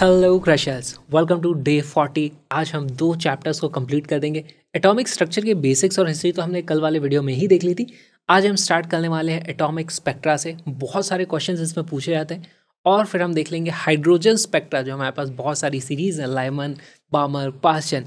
Hello crushers welcome to day 40 आज हम दो चैप्टर्स को कंप्लीट कर देंगे एटॉमिक स्ट्रक्चर के बेसिक्स और हिस्ट्री तो हमने कल वाले वीडियो में ही देख ली थी आज हम स्टार्ट करने वाले हैं एटॉमिक स्पेक्ट्रा से बहुत सारे क्वेश्चन इसमें पूछे जाते हैं और फिर हम देख लेंगे हाइड्रोजन स्पेक्ट्रा जो हमारे पास बहुत सारी सीरीज हैं लाइमन बामर पासचन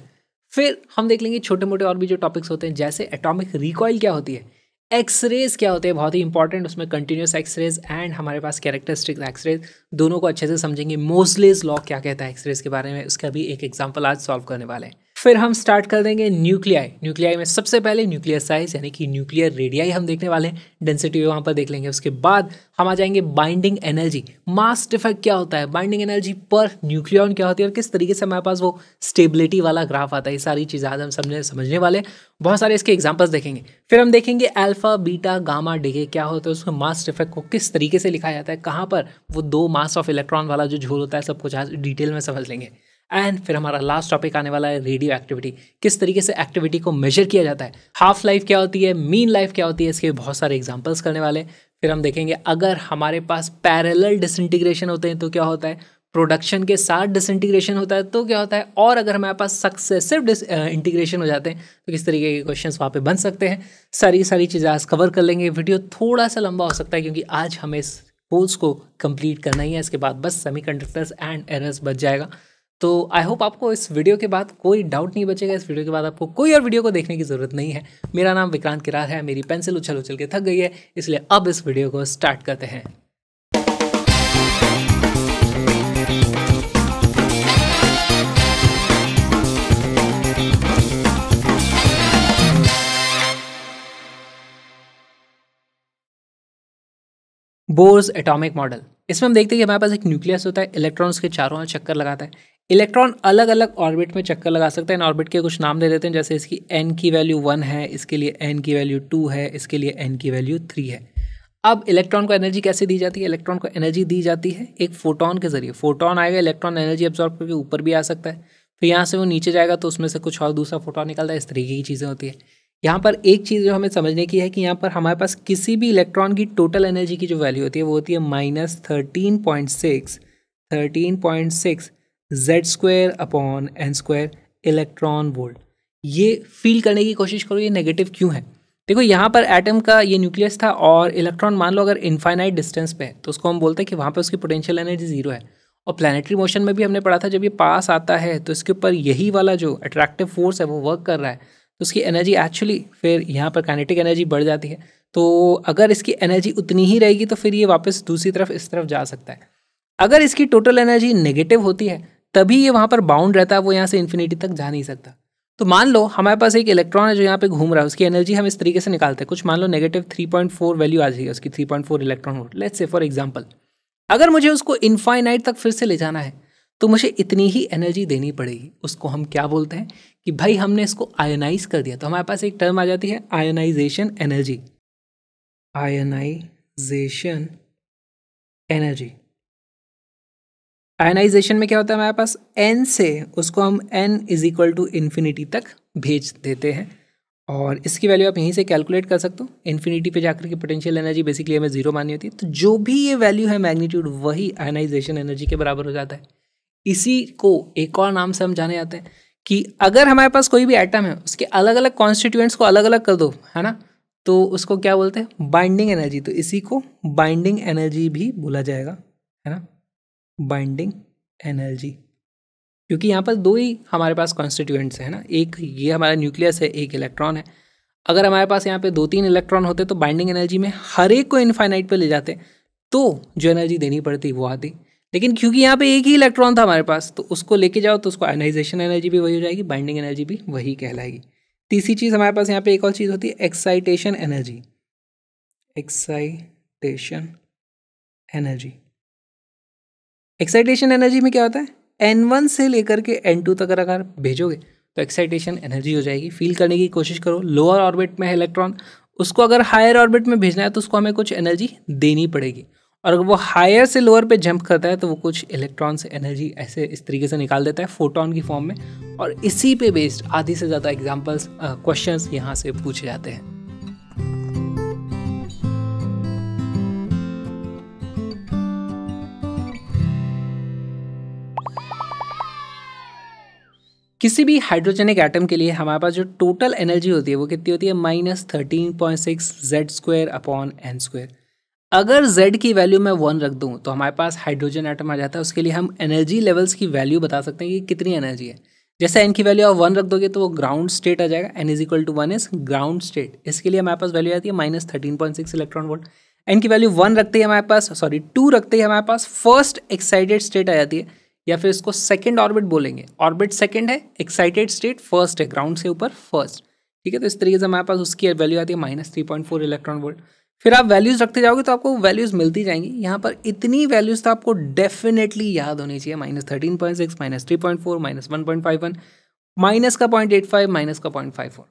फिर हम देख लेंगे छोटे मोटे और भी जो टॉपिक्स होते हैं जैसे एटॉमिक रिकॉयल क्या होती है एक्सरेज क्या होते हैं बहुत ही इंपॉर्टेंट उसमें कंटिन्यूस एक्सरेज एंड हमारे पास कैरेक्टरिस्टिक एक्सरेज दोनों को अच्छे से समझेंगे मोस्लेज लॉ क्या कहता है एक्सरेज के बारे में उसका भी एक एग्जाम्पल आज सॉल्व करने वाले हैं फिर हम स्टार्ट कर देंगे न्यूक्लियाई न्यूक्लियाई में सबसे पहले न्यूक्लियर साइज यानी कि न्यूक्लियर रेडियाई हम देखने वाले हैं डेंसिटी वहाँ पर देख लेंगे उसके बाद हम आ जाएंगे बाइंडिंग एनर्जी मास डिफेक्ट क्या होता है बाइंडिंग एनर्जी पर न्यूक्लियन क्या होती है और किस तरीके से हमारे पास वो स्टेबिलिटी वाला ग्राफ आता है ये सारी चीज़ें आज हम समझने समझने वाले बहुत सारे इसके एग्जाम्पल्स देखेंगे फिर हम देखेंगे अल्फा बीटा गामा डिगे क्या होता है उसमें मास डिफेक्ट को किस तरीके से लिखा जाता है कहाँ पर वो दो मास ऑफ इलेक्ट्रॉन वाला जो झोल होता है सब कुछ आज डिटेल में समझ लेंगे एंड फिर हमारा लास्ट टॉपिक आने वाला है रेडियो एक्टिविटी किस तरीके से एक्टिविटी को मेजर किया जाता है हाफ लाइफ क्या होती है मीन लाइफ क्या होती है इसके बहुत सारे एग्जाम्पल्स करने वाले फिर हम देखेंगे अगर हमारे पास पैरेलल डिसइंटीग्रेशन होते हैं तो क्या होता है प्रोडक्शन के साथ डिसइंटीग्रेशन होता है तो क्या होता है और अगर हमारे पास सक्सेसिव डिस इंटीग्रेशन हो जाते हैं तो किस तरीके के क्वेश्चंस वहाँ पे बन सकते हैं सारी सारी चीज़ें आज कवर कर लेंगे वीडियो थोड़ा सा लंबा हो सकता है क्योंकि आज हमें इस कोर्स को कंप्लीट करना ही है इसके बाद बस सेमी कंडक्टर्स एंड एरर्स बच जाएगा तो आई होप आपको इस वीडियो के बाद कोई डाउट नहीं बचेगा इस वीडियो के बाद आपको कोई और वीडियो को देखने की ज़रूरत नहीं है मेरा नाम विक्रांत किरार है मेरी पेंसिल उछल उछल के थक गई है इसलिए अब इस वीडियो को स्टार्ट करते हैं बोर्स एटॉमिक मॉडल इसमें हम देखते हैं कि हमारे पास एक न्यूक्लियस होता है इलेक्ट्रॉन्स के चारों ओर चक्कर लगाता है इलेक्ट्रॉन अलग अलग ऑर्बिट में चक्कर लगा सकते हैं ऑर्बिट के कुछ नाम दे देते हैं जैसे इसकी एन की वैल्यू वन है इसके लिए एन की वैल्यू टू है इसके लिए एन की वैल्यू थ्री है अब इलेक्ट्रॉन को एनर्जी कैसे दी जाती है इलेक्ट्रॉन को एनर्जी दी जाती है एक फोटोन के जरिए फोटोन आएगा इलेक्ट्रॉन एनर्जी एब्जॉर्ब करके ऊपर भी आ सकता है फिर यहाँ से वो नीचे जाएगा तो उसमें से कुछ और दूसरा फोटोन निकलता है इस तरीके की चीज़ें होती है यहाँ पर एक चीज़ जो हमें समझने की है कि यहाँ पर हमारे पास किसी भी इलेक्ट्रॉन की टोटल एनर्जी की जो वैल्यू होती है वो होती है minus thirteen point six thirteen point six Z square upon N square electron volt ये फील करने की कोशिश करो ये नेगेटिव क्यों है देखो यहाँ पर एटम का ये न्यूक्लियस था और इलेक्ट्रॉन मान लो अगर इन्फाइनाइट डिस्टेंस पे है तो उसको हम बोलते हैं कि वहाँ पे उसकी पोटेंशियल एनर्जी जीरो है और प्लानिटरी मोशन में भी हमने पढ़ा था जब ये पास आता है तो इसके ऊपर यही वाला जो अट्रैक्टिव फोर्स है वो वर्क कर रहा है तो उसकी एनर्जी एक्चुअली फिर यहाँ पर कैनेटिक एनर्जी बढ़ जाती है तो अगर इसकी एनर्जी उतनी ही रहेगी तो फिर ये वापस दूसरी तरफ इस तरफ जा सकता है अगर इसकी टोटल एनर्जी नेगेटिव होती है तभी ये वहाँ पर बाउंड रहता है वो यहाँ से इन्फिनिटी तक जा नहीं सकता तो मान लो हमारे पास एक इलेक्ट्रॉन है जो यहाँ पे घूम रहा है उसकी एनर्जी हम इस तरीके से निकालते हैं कुछ मान लो negative three point four value आ जाएगी उसकी three point four electron volt let's say for example अगर मुझे उसको इन्फाइनाइट तक फिर से ले जाना है तो मुझे इतनी ही एनर्जी देनी पड़ेगी उसको हम क्या बोलते हैं कि भाई हमने इसको आयोनाइज कर दिया तो हमारे पास एक टर्म आ जाती है ionization energy ionization energy ionization में क्या होता है हमारे पास एन से उसको हम N is equal to infinity तक भेज देते हैं और इसकी वैल्यू आप यहीं से कैलकुलेट कर सकते हो इन्फिनिटी पे जाकर के पोटेंशियल एनर्जी बेसिकली हमें जीरो मानी होती है तो जो भी ये वैल्यू है मैग्नीट्यूड वही आयनाइजेशन एनर्जी के बराबर हो जाता है इसी को एक और नाम से हम जाने जाते हैं कि अगर हमारे पास कोई भी आइटम है उसके अलग अलग कॉन्स्टिट्यूएंट्स को अलग अलग कर दो है ना तो उसको क्या बोलते हैं बाइंडिंग एनर्जी तो इसी को बाइंडिंग एनर्जी भी बोला जाएगा है ना बाइंडिंग एनर्जी क्योंकि यहाँ पर दो ही हमारे पास कॉन्स्टिट्यूएंट्स हैं ना एक ये हमारा न्यूक्लियस है एक इलेक्ट्रॉन है अगर हमारे पास यहाँ पे दो तीन इलेक्ट्रॉन होते तो बाइंडिंग एनर्जी में हर एक को इन्फाइनाइट पर ले जाते तो जो एनर्जी देनी पड़ती वो आती लेकिन क्योंकि यहाँ पे एक ही इलेक्ट्रॉन था हमारे पास तो उसको लेके जाओ तो उसको आयनाइजेशन एनर्जी भी वही हो जाएगी बाइंडिंग एनर्जी भी वही कहलाएगी तीसरी चीज़ हमारे पास यहाँ पे एक और चीज़ होती है excitation energy excitation energy excitation energy में क्या होता है एन वन से लेकर के एन टू तक अगर भेजोगे तो एक्साइटेशन एनर्जी हो जाएगी फील करने की कोशिश करो लोअर ऑर्बिट में है इलेक्ट्रॉन उसको अगर हायर ऑर्बिट में भेजना है तो उसको हमें कुछ एनर्जी देनी पड़ेगी और अगर वो हायर से लोअर पे जंप करता है तो वो कुछ इलेक्ट्रॉन से एनर्जी ऐसे इस तरीके से निकाल देता है फोटोन की फॉर्म में और इसी पे बेस्ड आधी से ज़्यादा एग्जाम्पल्स क्वेश्चन यहाँ से पूछे जाते हैं किसी भी हाइड्रोजेनिक एटम के लिए हमारे पास जो टोटल एनर्जी होती है वो कितनी होती है minus thirteen point six Z square upon N square अगर z की वैल्यू मैं वन रख दूँ तो हमारे पास हाइड्रोजन आइटम आ जाता है उसके लिए हम एनर्जी लेवल्स की वैल्यू बता सकते हैं कि कितनी एनर्जी है जैसे एन की वैल्यू आप वन रख दोगे तो वो ग्राउंड स्टेट आ जाएगा N is equal to one is ground state इसके लिए हमारे पास वैल्यू आती है minus thirteen point six electron volt N की वैल्यू वन रखते ही हमारे पास सॉरी टू रखते ही हमारे पास फर्स्ट एक्साइटेड स्टेट आ जाती है या फिर इसको सेकेंड ऑर्बिट बोलेंगे ऑर्बिट सेकेंड है एक्साइटेड स्टेट फर्स्ट है ग्राउंड से ऊपर फर्स्ट ठीक है तो इस तरीके से हमारे पास उसकी वैल्यू आती है minus three point four electron volt फिर आप वैल्यूज़ रखते जाओगे तो आपको वैल्यूज़ मिलती जाएंगी यहाँ पर इतनी वैल्यूज़ तो आपको डेफिनेटली याद होनी चाहिए minus thirteen point six minus three point four minus one point five one minus का पॉइंट एट फाइव माइनस का पॉइंट फाइव फोर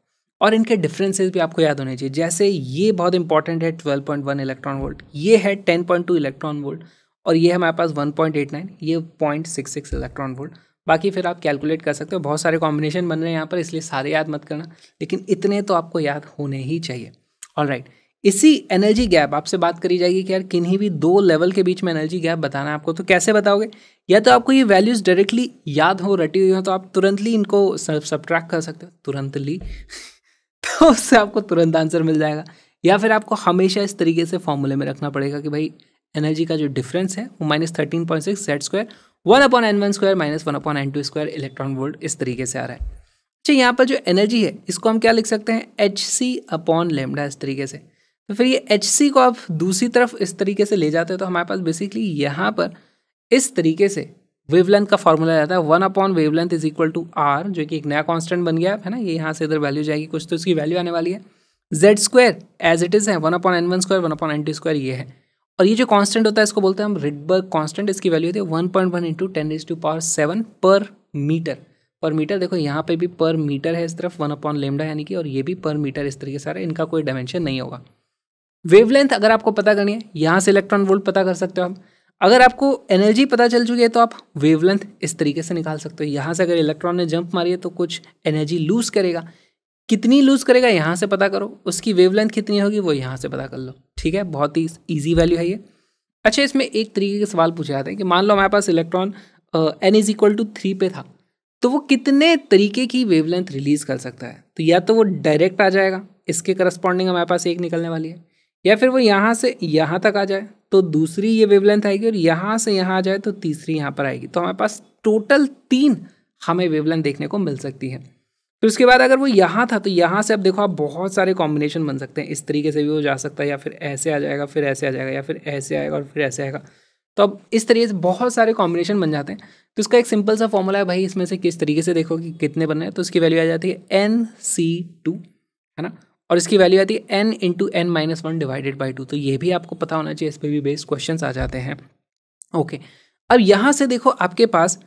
और इनके डिफरेंसेज भी आपको याद होने चाहिए जैसे ये बहुत इंपॉर्टेंट है twelve point one electron volt ये है ten point two electron volt और ये हमारे पास 1.89 ये 0.66 इलेक्ट्रॉन वोल्ट बाकी फिर आप कैलकुलेट कर सकते हो बहुत सारे कॉम्बिनेशन बन रहे हैं यहाँ पर इसलिए सारे याद मत करना लेकिन इतने तो आपको याद होने ही चाहिए ऑल राइट right. इसी एनर्जी गैप आपसे बात करी जाएगी कि यार किन्हीं भी दो लेवल के बीच में एनर्जी गैप बताना है आपको तो कैसे बताओगे या तो आपको ये वैल्यूज़ डायरेक्टली याद हो रटी हुई हो तो आप तुरंतली इनको सब्ट्रैक्ट कर सकते हो तुरंतली तो उससे आपको तुरंत आंसर मिल जाएगा या फिर आपको हमेशा इस तरीके से फॉर्मूले में रखना पड़ेगा कि भाई एनर्जी का जो डिफरेंस है वो minus thirteen point six Z square one upon N one square minus one upon N two square electron volt इस तरीके से आ रहा है अच्छा यहाँ पर जो एनर्जी है इसको हम क्या लिख सकते हैं एच सी अपॉन लेमडा इस तरीके से तो फिर ये एच सी को आप दूसरी तरफ इस तरीके से ले जाते हो तो हमारे पास बेसिकली यहाँ पर इस तरीके से वेवलेंथ का फॉर्मूला जाता है one upon wavelength is equal to R जो कि एक नया कांस्टेंट बन गया है ना ये यहाँ से इधर वैल्यू जाएगी कुछ तो इसकी वैल्यू आने वाली है Z square as it is है one upon N one square one upon N two square ये है और ये जो कांस्टेंट होता है इसको बोलते हैं हम रिडबर्ग कांस्टेंट इसकी वैल्यू होती है one point one into ten is to power seven per meter per meter देखो यहाँ पे भी पर मीटर है इस तरफ वन अपॉन लेमडा यानी कि और ये भी पर मीटर इस तरीके से इनका कोई डायमेंशन नहीं होगा वेवलेंथ अगर आपको पता करनी है यहाँ से इलेक्ट्रॉन वोल्ट पता कर सकते हो आप अगर आपको एनर्जी पता चल चुकी है तो आप वेवलेंथ इस तरीके से निकाल सकते हो यहाँ से अगर इलेक्ट्रॉन ने जंप मारी है तो कुछ एनर्जी लूज करेगा कितनी लूज़ करेगा यहाँ से पता करो उसकी वेवलेंथ कितनी होगी वो यहाँ से पता कर लो ठीक है बहुत ही ईजी वैल्यू है ये अच्छा इसमें एक तरीके के सवाल पूछे जाते हैं कि मान लो हमारे पास electron n is equal to three पे था तो वो कितने तरीके की वेवलेंथ रिलीज़ कर सकता है तो या तो वो डायरेक्ट आ जाएगा इसके करस्पॉन्डिंग हमारे पास एक निकलने वाली है या फिर वो यहाँ से यहाँ तक आ जाए तो दूसरी ये वेवलेंथ आएगी और यहाँ से यहाँ आ जाए तो तीसरी यहाँ पर आएगी तो हमारे पास टोटल तीन हमें वेवलेंथ देखने को मिल सकती है फिर उसके बाद अगर वो यहाँ था तो यहाँ से अब देखो आप बहुत सारे कॉम्बिनेशन बन सकते हैं इस तरीके से भी वो जा सकता है या फिर ऐसे आ जाएगा फिर ऐसे आ जाएगा या फिर ऐसे आएगा और फिर ऐसे आएगा तो अब इस तरीके से बहुत सारे कॉम्बिनेशन बन जाते हैं तो उसका एक सिंपल सा फॉर्मूला है भाई इसमें से किस तरीके से देखो कि कितने बन रहे हैं तो इसकी वैल्यू आ जाती है एन सी टू है ना और इसकी वैल्यू आती है n into n minus one divided by two तो ये भी आपको पता होना चाहिए इस पर भी बेस्ड क्वेश्चन आ जाते हैं ओके अब यहाँ से देखो आपके पास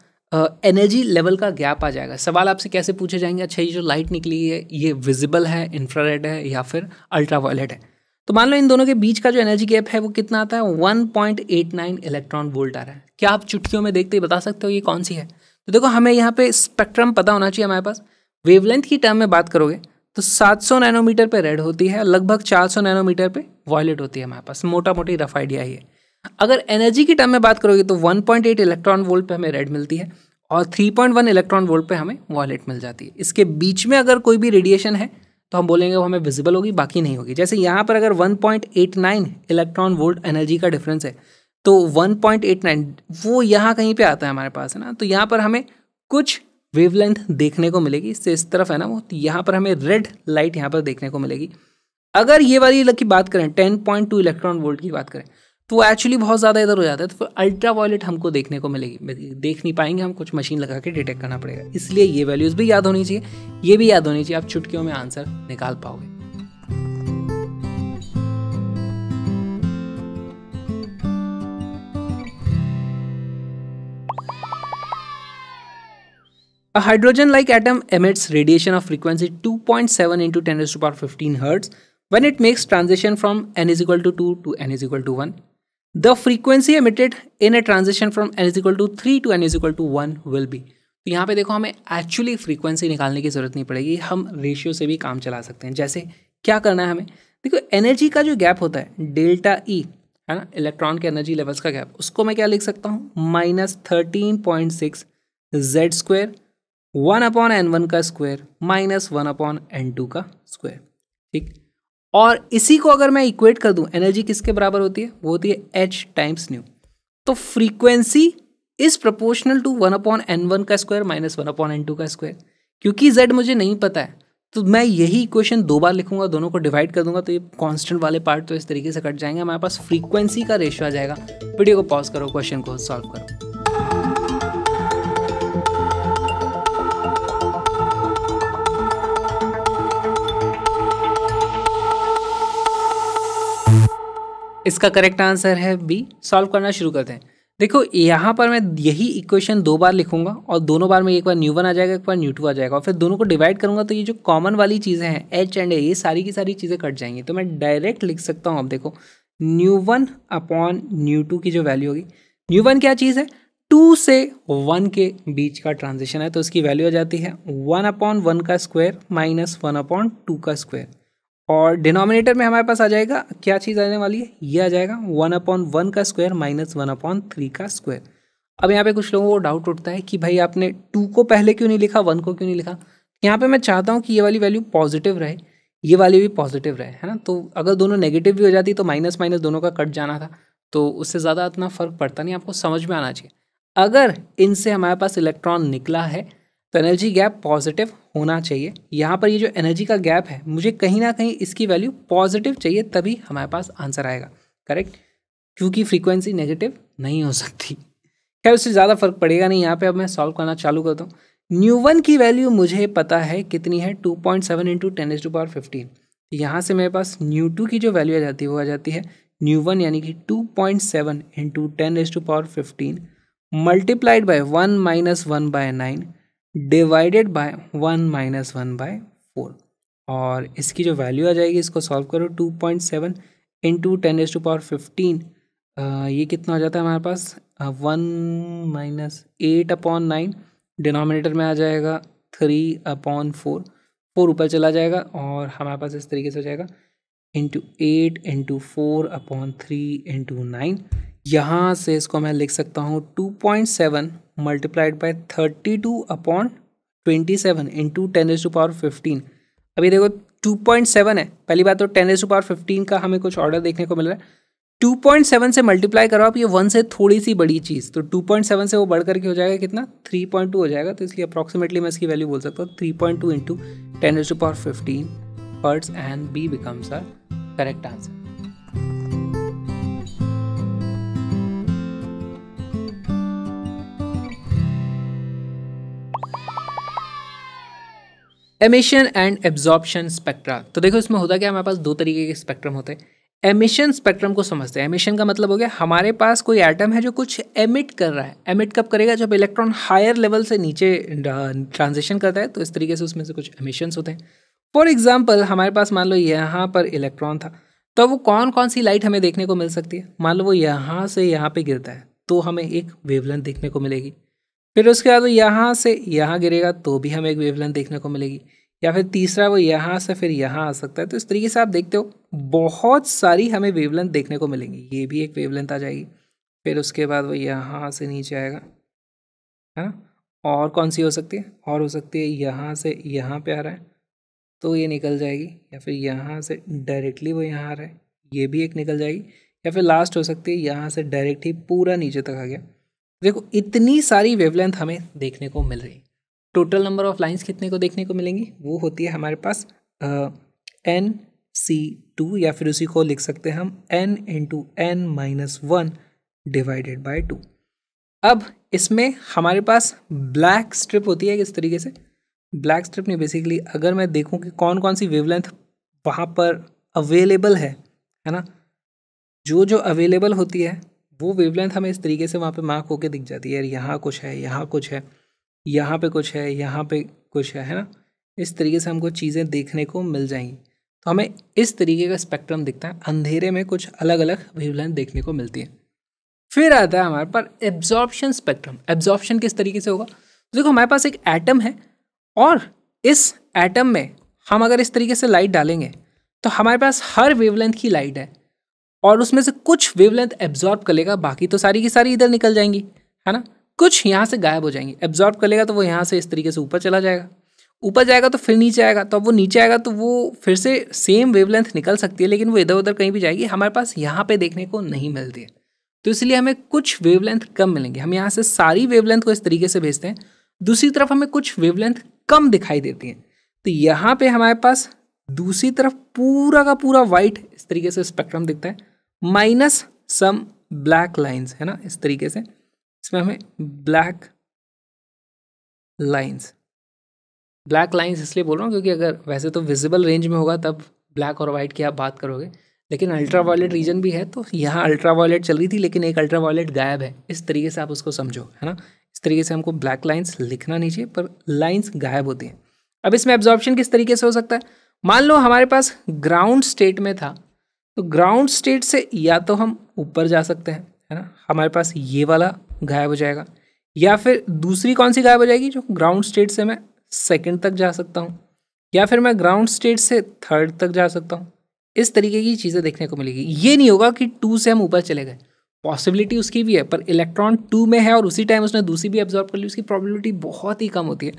एनर्जी लेवल का गैप आ जाएगा सवाल आपसे कैसे पूछे जाएंगे अच्छा ये जो लाइट निकली है ये विजिबल है इंफ्रारेड है या फिर अल्ट्रा है तो मान लो इन दोनों के बीच का जो एनर्जी गैप है वो कितना आता है 1.89 इलेक्ट्रॉन वोल्ट आ रहा है क्या आप चुटकियों में देखते ही बता सकते हो ये कौन सी है तो देखो हमें यहाँ पे स्पेक्ट्रम पता होना चाहिए हमारे पास वेवलेंथ की टर्म में बात करोगे तो 700 नैनोमीटर पे रेड होती है लगभग 400 नैनोमीटर पे वॉयलेट होती है हमारे पास मोटा मोटी रफ आइडिया ही है अगर एनर्जी की टर्म में बात करोगे तो 1.8 इलेक्ट्रॉन वोल्ट पे हमें रेड मिलती है और 3.1 इलेक्ट्रॉन वोल्ट पे हमें वॉलेट मिल जाती है इसके बीच में अगर कोई भी रेडिएशन है तो हम बोलेंगे वो हमें विजिबल होगी बाकी नहीं होगी जैसे यहाँ पर अगर 1.89 इलेक्ट्रॉन वोल्ट एनर्जी का डिफरेंस है तो 1.89 वो यहाँ कहीं पे आता है हमारे पास है ना तो यहाँ पर हमें कुछ वेवलेंथ देखने को मिलेगी इससे इस तरफ है ना वो तो यहाँ पर हमें रेड लाइट यहाँ पर देखने को मिलेगी अगर ये वाली की बात करें टेन इलेक्ट्रॉन वोल्ट की बात करें तो एक्चुअली बहुत ज़्यादा इधर हो जाता है तो फिर अल्ट्रा वायलेट हमको देखने को मिलेगी देख नहीं पाएंगे हम कुछ मशीन लगा के डिटेक्ट करना पड़ेगा इसलिए ये वैल्यूज़ भी याद होनी चाहिए ये भी याद होनी चाहिए आप चुटकियों में आंसर निकाल पाओगे a hydrogen like atom emits radiation of frequency 2.7 into 10 to the power fifteen hertz when it makes transition from n is equal to two to n is equal to one the frequency emitted in a transition from n is equal to three to n is equal to one will be तो यहाँ पे देखो हमें actually frequency निकालने की ज़रूरत नहीं पड़ेगी हम रेशियो से भी काम चला सकते हैं जैसे क्या करना है हमें देखो एनर्जी का जो गैप होता है डेल्टा ई e, है ना इलेक्ट्रॉन के एनर्जी लेवल्स का गैप उसको मैं क्या लिख सकता हूँ minus thirteen point six Z square one upon N one का square minus one upon N two का स्क्वायर ठीक और इसी को अगर मैं इक्वेट कर दूं एनर्जी किसके बराबर होती है वो होती है एच टाइम्स न्यू तो frequency is proportional to one upon N one का square minus one upon N two का स्क्वायर क्योंकि जेड मुझे नहीं पता है तो मैं यही इक्वेशन दो बार लिखूंगा दोनों को डिवाइड कर दूंगा तो ये कांस्टेंट वाले पार्ट तो इस तरीके से कट जाएंगे हमारे पास फ्रीक्वेंसी का रेशियो आ जाएगा वीडियो को पॉज करो क्वेश्चन को सॉल्व करो इसका करेक्ट आंसर है बी सॉल्व करना शुरू करते हैं देखो यहाँ पर मैं यही इक्वेशन दो बार लिखूंगा और दोनों बार में एक बार न्यू वन आ जाएगा एक बार न्यू टू आ जाएगा और फिर दोनों को डिवाइड करूंगा तो ये जो कॉमन वाली चीज़ें हैं एच एंड ए ये सारी की सारी चीज़ें कट जाएंगी तो मैं डायरेक्ट लिख सकता हूँ अब देखो nu one upon nu two की जो वैल्यू होगी न्यू वन क्या चीज़ है टू से वन के बीच का ट्रांजेक्शन है तो उसकी वैल्यू आ जाती है वन अपॉन वन का square minus one upon two का स्क्वायर और डिनोमिनेटर में हमारे पास आ जाएगा क्या चीज़ आने वाली है ये आ जाएगा वन अपॉन वन का square minus one upon three का स्क्वायर अब यहाँ पे कुछ लोगों को डाउट उठता है कि भाई आपने टू को पहले क्यों नहीं लिखा वन को क्यों नहीं लिखा यहाँ पे मैं चाहता हूँ कि ये वाली वैल्यू पॉजिटिव रहे ये वाली भी पॉजिटिव रहे है ना तो अगर दोनों नेगेटिव भी हो जाती तो माइनस माइनस दोनों का कट जाना था तो उससे ज़्यादा इतना फ़र्क पड़ता नहीं आपको समझ में आना चाहिए अगर इनसे हमारे पास इलेक्ट्रॉन निकला है तो एनर्जी गैप पॉजिटिव होना चाहिए यहाँ पर ये जो एनर्जी का गैप है मुझे कहीं ना कहीं इसकी वैल्यू पॉजिटिव चाहिए तभी हमारे पास आंसर आएगा करेक्ट क्योंकि फ्रीक्वेंसी नेगेटिव नहीं हो सकती क्या उससे ज़्यादा फर्क पड़ेगा नहीं यहाँ पे अब मैं सॉल्व करना चालू करता हूँ न्यू वन की वैल्यू मुझे पता है कितनी है two point seven into ten raise to power fifteen यहाँ से मेरे पास न्यू टू की जो वैल्यू आ जाती है वो आ जाती है न्यू वन यानी कि two point seven into ten raise to power fifteen multiplied by one minus one by nine divided by one minus one by four और इसकी जो वैल्यू आ जाएगी इसको सॉल्व करो two point seven into ten raise to power fifteen ये कितना हो जाता है हमारे पास one minus eight upon nine denominator में आ जाएगा थ्री अपॉन फोर फोर ऊपर चला जाएगा और हमारे पास इस तरीके से हो जाएगा into eight into four upon three into nine यहाँ से इसको मैं लिख सकता हूँ two point seven multiplied by thirty two upon twenty seven into ten raise to power fifteen अभी देखो टू पॉइंट सेवन है पहली बात तो ten raise to power fifteen का हमें कुछ ऑर्डर देखने को मिल रहा है टू पॉइंट सेवन से मल्टीप्लाई करो आप ये वन से थोड़ी सी बड़ी चीज़ तो टू पॉइंट सेवन से वो बढ़ करके हो जाएगा कितना थ्री पॉइंट टू हो जाएगा तो इसलिए अप्रॉक्सीमेटली मैं इसकी वैल्यू बोल सकता हूँ three point two into ten raise to power fifteen hertz and B becomes our correct answer emission and absorption spectra तो देखो इसमें होता क्या हमारे पास दो तरीके के स्पेक्ट्रम होते हैं एमिशन स्पेक्ट्रम को समझते हैं एमिशन का मतलब हो गया हमारे पास कोई एटम है जो कुछ एमिट कर रहा है एमिट कब करेगा जब इलेक्ट्रॉन हायर लेवल से नीचे ट्रांजिशन करता है तो इस तरीके से उसमें से कुछ एमिशंस होते हैं फॉर एग्जाम्पल हमारे पास मान लो यहाँ पर इलेक्ट्रॉन था तो वो कौन कौन सी लाइट हमें देखने को मिल सकती है मान लो वो यहाँ से यहाँ पर गिरता है तो हमें एक वेवलेंथ देखने को मिलेगी फिर उसके बाद वो यहाँ से यहाँ गिरेगा तो भी हमें एक वेवलेंथ देखने को मिलेगी या फिर तीसरा वो यहाँ से फिर यहाँ आ सकता है तो इस तरीके से आप देखते हो बहुत सारी हमें वेवलेंथ देखने को मिलेंगी ये भी एक वेवलेंथ आ जाएगी फिर उसके बाद वो यहाँ से नीचे आएगा है ना और कौन सी हो सकती है और हो सकती है यहाँ से यहाँ पे आ रहा है तो ये निकल जाएगी या फिर यहाँ से डायरेक्टली वो यहाँ आ रहा है ये भी एक निकल जाएगी या फिर लास्ट हो सकती है यहाँ से डायरेक्ट ही पूरा नीचे तक आ गया देखो इतनी सारी वेवलेंथ हमें देखने को मिल रही टोटल नंबर ऑफ लाइंस कितने को देखने को मिलेंगी वो होती है हमारे पास एन सी टू या फिर उसी को लिख सकते हैं हम n into n minus one divided by two अब इसमें हमारे पास ब्लैक स्ट्रिप होती है किस तरीके से ब्लैक स्ट्रिप नहीं बेसिकली अगर मैं देखूं कि कौन कौन सी वेवलेंथ वहाँ पर अवेलेबल है है ना जो जो अवेलेबल होती है वो वेवलेंथ हमें इस तरीके से वहाँ पे मार्क होके दिख जाती है यार यहाँ कुछ है यहाँ कुछ है यहाँ पे कुछ है यहाँ पे कुछ है है ना इस तरीके से हमको चीज़ें देखने को मिल जाएंगी तो हमें इस तरीके का स्पेक्ट्रम दिखता है अंधेरे में कुछ अलग अलग वेवलेंथ देखने को मिलती है फिर आता है हमारे पास एब्जॉर्प्शन स्पेक्ट्रम एब्जॉर्प्शन किस तरीके से होगा देखो हमारे पास एक एटम है और इस एटम में हम अगर इस तरीके से लाइट डालेंगे तो हमारे पास हर वेवलेंथ की लाइट है और उसमें से कुछ वेवलेंथ एब्जॉर्ब कर लेगा बाकी तो सारी की सारी इधर निकल जाएंगी है ना कुछ यहाँ से गायब हो जाएंगी एब्जॉर्ब कर लेगा तो वो यहाँ से इस तरीके से ऊपर चला जाएगा ऊपर जाएगा तो फिर नीचे आएगा तो अब वो नीचे आएगा तो वो फिर से सेम वेवलेंथ निकल सकती है लेकिन वो इधर उधर कहीं भी जाएगी हमारे पास यहाँ पे देखने को नहीं मिलती है तो इसलिए हमें कुछ वेवलेंथ कम मिलेंगे हम यहाँ से सारी वेवलेंथ को इस तरीके से भेजते हैं दूसरी तरफ हमें कुछ वेवलेंथ कम दिखाई देती है तो यहाँ पे हमारे पास दूसरी तरफ पूरा का पूरा वाइट इस तरीके से स्पेक्ट्रम दिखता है माइनस सम ब्लैक लाइंस है ना इस तरीके से इसमें हमें ब्लैक लाइंस ब्लैक लाइंस इसलिए बोल रहा हूँ क्योंकि अगर वैसे तो विजिबल रेंज में होगा तब ब्लैक और वाइट की आप बात करोगे लेकिन अल्ट्रा वायलेट रीजन भी है तो यहाँ अल्ट्रा वायलेट चल रही थी लेकिन एक अल्ट्रा वायलेट गायब है इस तरीके से आप उसको समझो है ना इस तरीके से हमको ब्लैक लाइन्स लिखना नहीं चाहिए पर लाइन्स गायब होती हैं अब इसमें एब्जॉर्बेशन किस तरीके से हो सकता है मान लो हमारे पास ग्राउंड स्टेट में था तो ग्राउंड स्टेट से या तो हम ऊपर जा सकते हैं है ना हमारे पास ये वाला गायब हो जाएगा या फिर दूसरी कौन सी गायब हो जाएगी जो ग्राउंड स्टेट से मैं सेकंड तक जा सकता हूँ या फिर मैं ग्राउंड स्टेट से थर्ड तक जा सकता हूँ इस तरीके की चीज़ें देखने को मिलेगी ये नहीं होगा कि टू से हम ऊपर चले गए पॉसिबिलिटी उसकी भी है पर इलेक्ट्रॉन टू में है और उसी टाइम उसने दूसरी भी ऑब्जॉर्व कर ली उसकी प्रॉबिलिटी बहुत ही कम होती है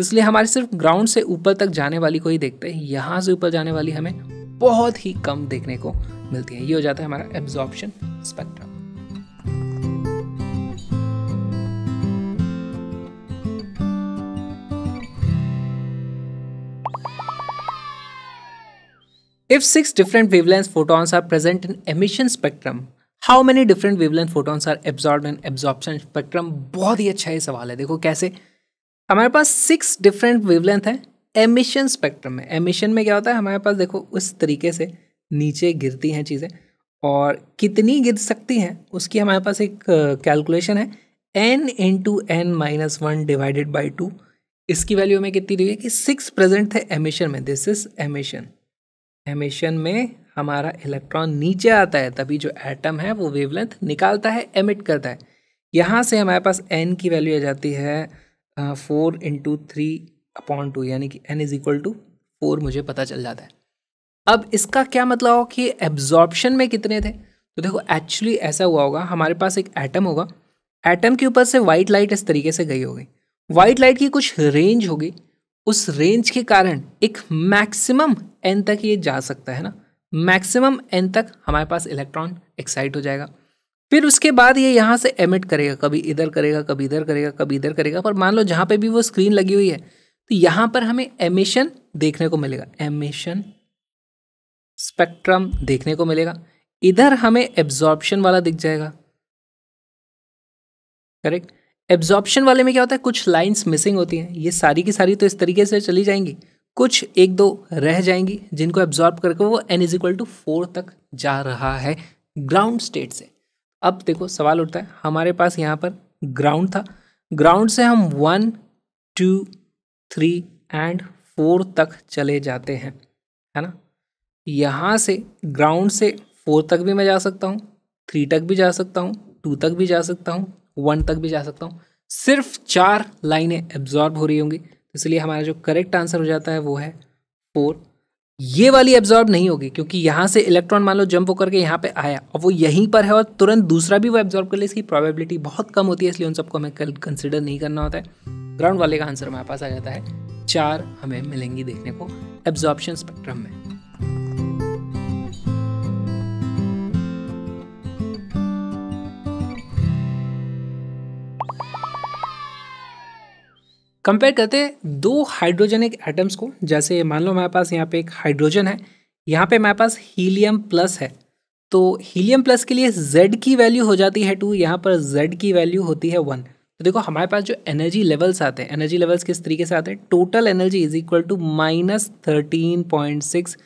इसलिए हमारे सिर्फ ग्राउंड से ऊपर तक जाने वाली को ही देखते हैं यहाँ से ऊपर जाने वाली हमें बहुत ही कम देखने को मिलती हैं ये हो जाता है हमारा absorption spectrum If six different wavelength photons are present in emission spectrum, how many different wavelength photons are absorbed in absorption spectrum? बहुत ही अच्छा ये सवाल है देखो कैसे हमारे पास सिक्स डिफरेंट वेवलेंथ हैं एमिशन स्पेक्ट्रम में एमिशन में क्या होता है हमारे पास देखो उस तरीके से नीचे गिरती हैं चीज़ें और कितनी गिर सकती हैं उसकी हमारे पास एक कैलकुलेशन है n into n minus one divided by two इसकी वैल्यू हमें कितनी दी है कि सिक्स प्रेजेंट थे एमिशन में दिस इज एमिशन एमिशन में हमारा इलेक्ट्रॉन नीचे आता है तभी जो एटम है वो वेवलेंथ निकालता है एमिट करता है यहाँ से हमारे पास एन की वैल्यू आ जाती है four into three upon two यानी कि n is equal to four मुझे पता चल जाता है अब इसका क्या मतलब हो कि एब्जॉर्प्शन में कितने थे तो देखो एक्चुअली ऐसा हुआ होगा हमारे पास एक एटम होगा एटम के ऊपर से वाइट लाइट इस तरीके से गई होगी वाइट लाइट की कुछ रेंज होगी उस रेंज के कारण एक मैक्सिमम एन तक ये जा सकता है ना मैक्सिमम एन तक हमारे पास इलेक्ट्रॉन एक्साइट हो जाएगा फिर उसके बाद ये यहाँ से एमिट करेगा कभी इधर करेगा कभी इधर करेगा कभी इधर करेगा पर मान लो जहाँ पे भी वो स्क्रीन लगी हुई है तो यहां पर हमें एमिशन देखने को मिलेगा एमिशन स्पेक्ट्रम देखने को मिलेगा इधर हमें एब्जॉर्प्शन वाला दिख जाएगा करेक्ट एब्जॉर्प्शन वाले में क्या होता है कुछ लाइंस मिसिंग होती हैं ये सारी की सारी तो इस तरीके से चली जाएंगी कुछ एक दो रह जाएंगी जिनको एब्जॉर्ब करके वो n is equal to four तक जा रहा है ग्राउंड स्टेट से अब देखो सवाल उठता है हमारे पास यहाँ पर ग्राउंड था ग्राउंड से हम one two three and four तक चले जाते हैं है ना यहाँ से ग्राउंड से फोर तक भी मैं जा सकता हूँ थ्री तक भी जा सकता हूँ टू तक भी जा सकता हूँ वन तक भी जा सकता हूँ सिर्फ चार लाइनें एब्जॉर्ब हो रही होंगी तो इसलिए हमारा जो करेक्ट आंसर हो जाता है वो है फोर ये वाली एब्जॉर्ब नहीं होगी क्योंकि यहाँ से इलेक्ट्रॉन मान लो जंप होकर के यहाँ पे आया और वो यहीं पर है और तुरंत दूसरा भी वो एब्जॉर्ब कर ले इसकी प्रोबेबिलिटी बहुत कम होती है इसलिए उन सबको हमें कंसिडर नहीं करना होता है ग्राउंड वाले का आंसर हमारे पास आ जाता है चार हमें मिलेंगी देखने को एब्जॉर्प्शन स्पेक्ट्रम में कंपेयर करते हैं दो हाइड्रोजनिक एटम्स को जैसे मान लो हमारे पास यहाँ पे एक हाइड्रोजन है यहाँ पे हमारे पास हीलियम प्लस है तो हीलियम प्लस के लिए जेड की वैल्यू हो जाती है टू यहाँ पर जेड की वैल्यू होती है वन तो देखो हमारे पास जो एनर्जी लेवल्स आते हैं एनर्जी लेवल्स किस तरीके से आते हैं total energy is equal to minus thirteen point six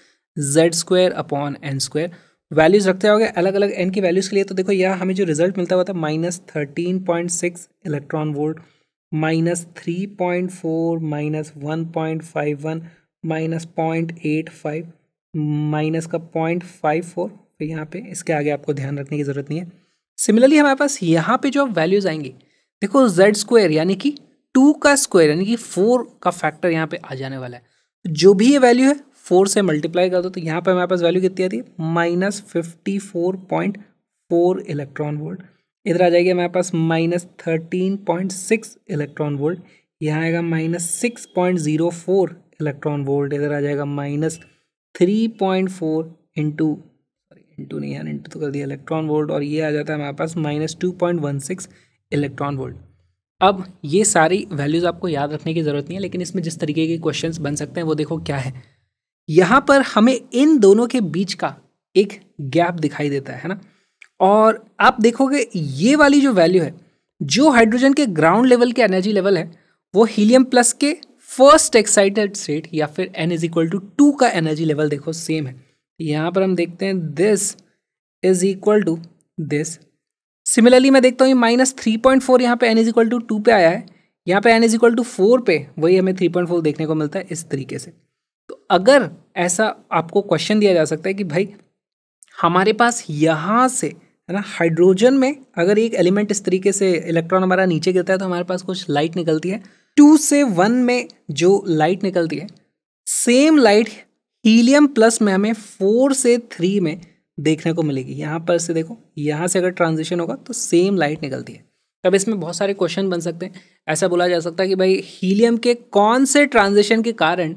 Z square upon N square values रखते होगे अलग अलग एन की वैल्यूज़ के लिए तो देखो यह हमें जो रिजल्ट मिलता हुआ था minus thirteen point six electron volt minus three point four minus one point five one minus point eight five minus का पॉइंट फाइव फोर यहाँ पे इसके आगे आपको ध्यान रखने की ज़रूरत नहीं है सिमिलरली हमारे पास यहाँ पे जो वैल्यूज़ आएंगी देखो जेड स्क्वायर यानी कि टू का स्क्वायर यानी कि फोर का फैक्टर यहाँ पे आ जाने वाला है जो भी ये वैल्यू है फोर से मल्टीप्लाई कर दो तो यहाँ पे हमारे पास वैल्यू कितनी आती है minus fifty four point four electron volt इधर आ जाएगी हमारे पास minus thirteen point six electron volt यहाँ आएगा minus six point zero four electron volt इधर आ जाएगा minus three point four into sorry into नहीं यार इंटू तो कर दिया इलेक्ट्रॉन वोल्ट और ये आ जाता है हमारे पास minus two point one six electron volt अब ये सारी वैल्यूज़ आपको याद रखने की ज़रूरत नहीं है लेकिन इसमें जिस तरीके के क्वेश्चंस बन सकते हैं वो देखो क्या है यहाँ पर हमें इन दोनों के बीच का एक गैप दिखाई देता है ना और आप देखोगे ये वाली जो वैल्यू है जो हाइड्रोजन के ग्राउंड लेवल के एनर्जी लेवल है वो हीलियम प्लस के फर्स्ट एक्साइटेड स्टेट या फिर n is equal to two का एनर्जी लेवल देखो सेम है यहाँ पर हम देखते हैं this is equal to this similarly मैं देखता हूँ ये माइनस थ्री पॉइंट फोर यहाँ पे n is equal to two पे आया है यहाँ पे n is equal to four पे वही हमें थ्री पॉइंट फोर देखने को मिलता है इस तरीके से तो अगर ऐसा आपको क्वेश्चन दिया जा सकता है कि भाई हमारे पास यहाँ से है ना हाइड्रोजन में अगर एक एलिमेंट इस तरीके से इलेक्ट्रॉन हमारा नीचे गिरता है तो हमारे पास कुछ लाइट निकलती है टू से वन में जो लाइट निकलती है सेम लाइट हीलियम प्लस में हमें फोर से थ्री में देखने को मिलेगी यहाँ पर से देखो यहाँ से अगर ट्रांजिशन होगा तो सेम लाइट निकलती है अब इसमें बहुत सारे क्वेश्चन बन सकते हैं ऐसा बोला जा सकता है कि भाई हीलियम के कौन से ट्रांजिशन के कारण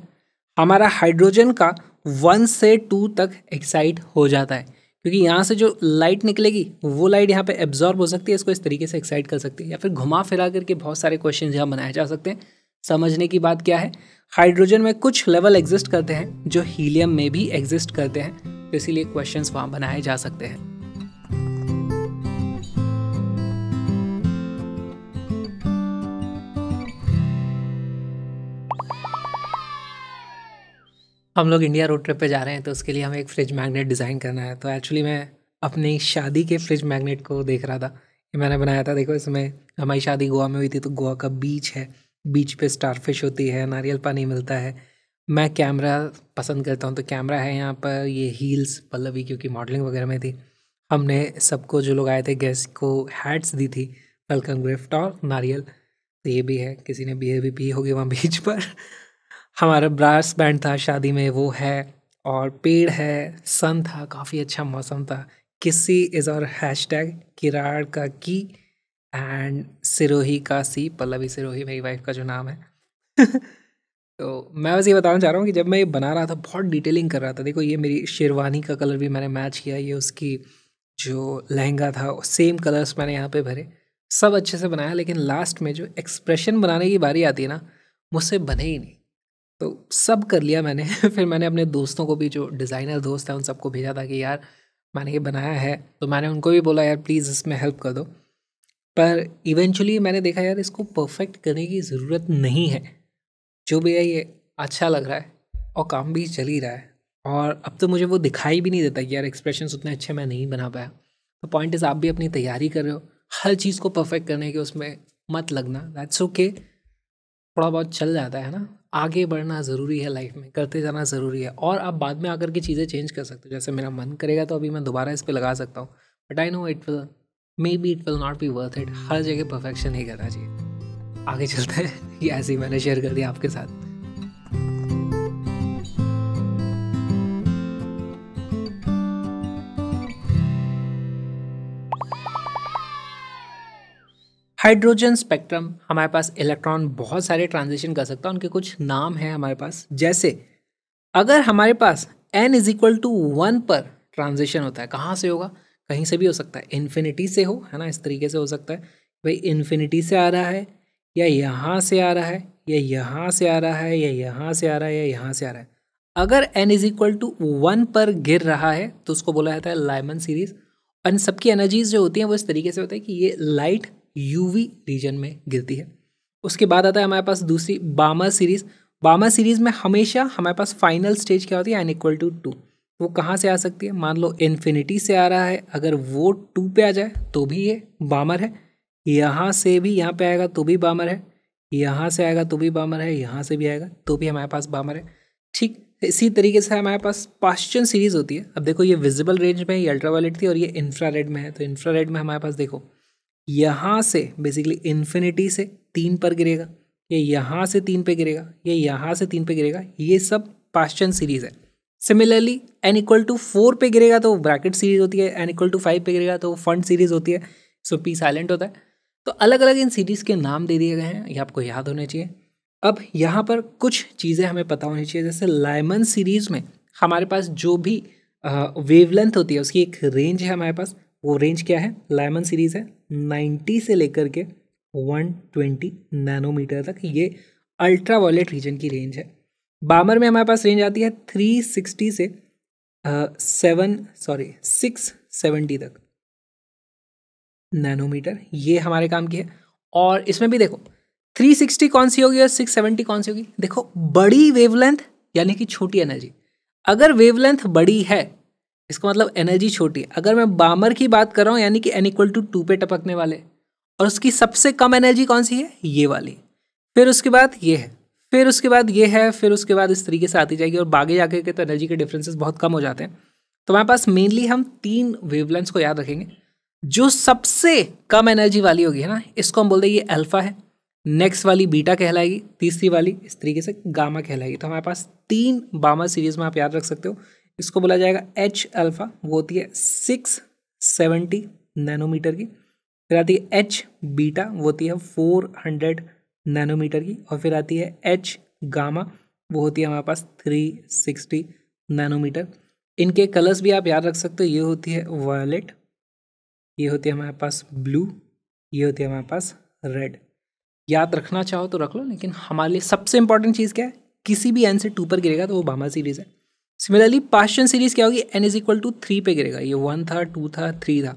हमारा हाइड्रोजन का वन से टू तक एक्साइट हो जाता है क्योंकि यहाँ से जो लाइट निकलेगी वो लाइट यहाँ पे एब्जॉर्ब हो सकती है इसको इस तरीके से एक्साइट कर सकती है या फिर घुमा फिरा करके बहुत सारे क्वेश्चन यहाँ बनाए जा सकते हैं समझने की बात क्या है हाइड्रोजन में कुछ लेवल एग्जिस्ट करते हैं जो हीलियम में भी एग्जिस्ट करते हैं तो इसीलिए क्वेश्चंस वहाँ बनाए जा सकते हैं हम लोग इंडिया रोड ट्रिप पे जा रहे हैं तो उसके लिए हमें एक फ्रिज मैग्नेट डिज़ाइन करना है तो एक्चुअली मैं अपनी शादी के फ्रिज मैग्नेट को देख रहा था कि मैंने बनाया था देखो इसमें हमारी शादी गोवा में हुई थी तो गोवा का बीच है बीच पे स्टारफिश होती है नारियल पानी मिलता है मैं कैमरा पसंद करता हूँ तो कैमरा है यहाँ पर ये हील्स पल्लवी क्योंकि मॉडलिंग वगैरह में थी हमने सबको जो लोग आए थे गेस्ट को हैट्स दी थी वेलकम ग्रिफ्ट और नारियल तो ये भी है किसी ने बियर भी पी होगी वहाँ बीच पर हमारा ब्रास बैंड था शादी में वो है और पेड़ है सन था काफ़ी अच्छा मौसम था किसी इज़ और हैश टैग किराड़ का की एंड सिरोही का सी पल्लवी सिरोही मेरी वाइफ का जो नाम है तो मैं बस ये बताना चाह रहा हूँ कि जब मैं ये बना रहा था बहुत डिटेलिंग कर रहा था देखो ये मेरी शेरवानी का कलर भी मैंने मैच किया ये उसकी जो लहंगा था सेम कलर्स मैंने यहाँ पे भरे सब अच्छे से बनाया लेकिन लास्ट में जो एक्सप्रेशन बनाने की बारी आती है ना मुझसे बने ही नहीं तो सब कर लिया मैंने फिर मैंने अपने दोस्तों को भी जो डिज़ाइनर दोस्त हैं उन सबको भेजा था कि यार मैंने ये बनाया है तो मैंने उनको भी बोला यार प्लीज़ इसमें हेल्प कर दो पर इवेंचुअली मैंने देखा यार इसको परफेक्ट करने की ज़रूरत नहीं है जो भी है ये अच्छा लग रहा है और काम भी चल ही रहा है और अब तो मुझे वो दिखाई भी नहीं देता कि यार एक्सप्रेशन उतने अच्छे मैं नहीं बना पाया तो पॉइंट इज़ आप भी अपनी तैयारी कर रहे हो हर चीज़ को परफेक्ट करने के उसमें मत लगना दैट्स ओके okay. थोड़ा बहुत चल जाता है ना आगे बढ़ना ज़रूरी है लाइफ में करते जाना ज़रूरी है और आप बाद में आकर के चीज़ें चेंज कर सकते हो जैसे मेरा मन करेगा तो अभी मैं दोबारा इस पर लगा सकता हूँ but I know it will may be it will not be worth it हर जगह परफेक्शन ही करना चाहिए आगे चलते हैं ये ऐसे ही मैंने शेयर कर दिया आपके साथ हाइड्रोजन स्पेक्ट्रम हमारे पास इलेक्ट्रॉन बहुत सारे ट्रांजिशन कर सकता है उनके कुछ नाम हैं हमारे पास जैसे अगर हमारे पास n is equal to one पर ट्रांजिशन होता है कहाँ से होगा कहीं से भी हो सकता है इन्फिनिटी से हो है ना इस तरीके से हो सकता है भाई इन्फिनिटी से आ रहा है या यहाँ से आ रहा है या यहाँ से आ रहा है या यहाँ से आ रहा है या यहाँ से आ रहा है अगर n is equal to one पर गिर रहा है तो उसको बोला जाता है लाइमन सीरीज और सबकी एनर्जीज जो होती हैं वो इस तरीके से होता है कि ये लाइट यूवी रीजन में गिरती है उसके बाद आता है हमारे पास दूसरी बामा सीरीज़ बामा सीरीज़ में हमेशा हमारे पास फाइनल स्टेज क्या होती है एन इक्वल टू टू वो कहाँ से आ सकती है मान लो इन्फिनिटी से आ रहा है अगर वो टू पे आ जाए तो भी ये बामर है यहाँ से भी यहाँ पे आएगा तो भी बामर है यहाँ से आएगा तो भी बामर है यहाँ से भी आएगा तो भी हमारे पास बामर है ठीक इसी तरीके से हमारे पास पाश्चन सीरीज़ होती है अब देखो ये विजिबल रेंज में ये वायलेट थी और ये रेड में है तो रेड में हमारे पास देखो यहाँ से बेसिकली इन्फिनिटी से तीन पर गिरेगा ये यहाँ से तीन पे गिरेगा ये यहाँ से तीन पे गिरेगा ये सब पाश्चन सीरीज़ है similarly n equal to four पे गिरेगा तो ब्रैकेट सीरीज़ होती है एन इक्वल टू फाइव पे गिरेगा तो फंड सीरीज़ होती है सो पी साइलेंट होता है तो अलग अलग इन सीरीज़ के नाम दे दिए गए हैं ये आपको याद होने चाहिए अब यहाँ पर कुछ चीज़ें हमें पता होनी चाहिए जैसे लाइमन सीरीज़ में हमारे पास जो भी वेवलेंथ होती है उसकी एक रेंज है हमारे पास वो रेंज क्या है लाइमन सीरीज़ है नाइन्टी से लेकर के वन ट्वेंटी नैनोमीटर तक ये अल्ट्रा वॉलेट रीजन की रेंज है बामर में हमारे पास रेंज आती है थ्री सिक्सटी से सेवन सॉरी सिक्स सेवेंटी तक नैनोमीटर ये हमारे काम की है और इसमें भी देखो 360 कौन सी होगी और 670 कौन सी होगी देखो बड़ी वेवलेंथ यानी कि छोटी एनर्जी अगर वेवलेंथ बड़ी है इसका मतलब एनर्जी छोटी है अगर मैं बामर की बात कर रहा हूँ यानी कि एन इक्वल टू टू पे टपकने वाले और उसकी सबसे कम एनर्जी कौन सी है ये वाली फिर उसके बाद ये है फिर उसके बाद ये है फिर उसके बाद इस तरीके से आती जाएगी और बागे जाके के तो एनर्जी के डिफरेंसेस बहुत कम हो जाते हैं तो हमारे पास मेनली हम तीन वेवलेंस को याद रखेंगे जो सबसे कम एनर्जी वाली होगी है ना इसको हम बोल दें ये अल्फा है नेक्स्ट वाली बीटा कहलाएगी तीसरी वाली इस तरीके से गामा कहलाएगी तो हमारे पास तीन बामा सीरीज में आप याद रख सकते हो इसको बोला जाएगा एच अल्फा वो होती है सिक्स सेवेंटी नैनोमीटर की फिर आती है एच बीटा वो होती है फोर हंड्रेड नैनोमीटर की और फिर आती है एच गामा वो होती है हमारे पास थ्री सिक्सटी नैनोमीटर इनके कलर्स भी आप याद रख सकते हो ये होती है वायलेट ये होती है हमारे पास ब्लू ये होती है हमारे पास रेड याद रखना चाहो तो रख लो लेकिन हमारे लिए सबसे इंपॉर्टेंट चीज़ क्या है किसी भी एन से टू पर गिरेगा तो वो बामा सीरीज़ है सिमिलरली पाश्चन सीरीज़ क्या होगी n is equal to three पे गिरेगा ये वन था टू था थ्री था